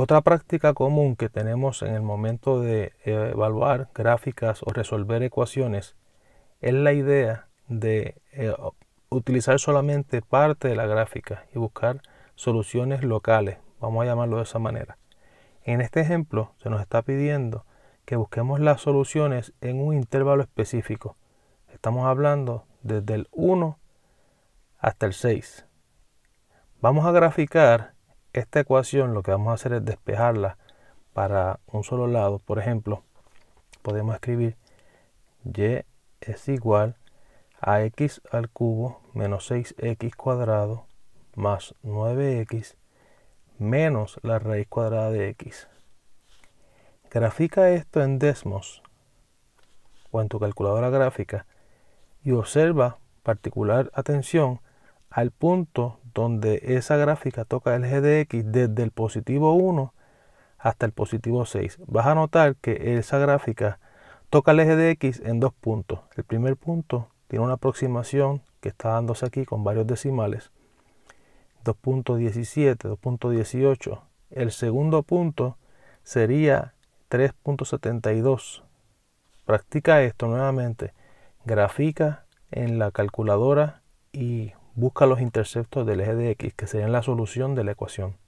Otra práctica común que tenemos en el momento de eh, evaluar gráficas o resolver ecuaciones es la idea de eh, utilizar solamente parte de la gráfica y buscar soluciones locales, vamos a llamarlo de esa manera. En este ejemplo se nos está pidiendo que busquemos las soluciones en un intervalo específico. Estamos hablando desde el 1 hasta el 6. Vamos a graficar esta ecuación lo que vamos a hacer es despejarla para un solo lado. Por ejemplo, podemos escribir y es igual a x al cubo menos 6x cuadrado más 9x menos la raíz cuadrada de x. Grafica esto en Desmos o en tu calculadora gráfica y observa particular atención al punto donde esa gráfica toca el eje de x desde el positivo 1 hasta el positivo 6. Vas a notar que esa gráfica toca el eje de x en dos puntos. El primer punto tiene una aproximación que está dándose aquí con varios decimales. 2.17, 2.18. El segundo punto sería 3.72. Practica esto nuevamente. Grafica en la calculadora y busca los interceptos del eje de x, que serían la solución de la ecuación.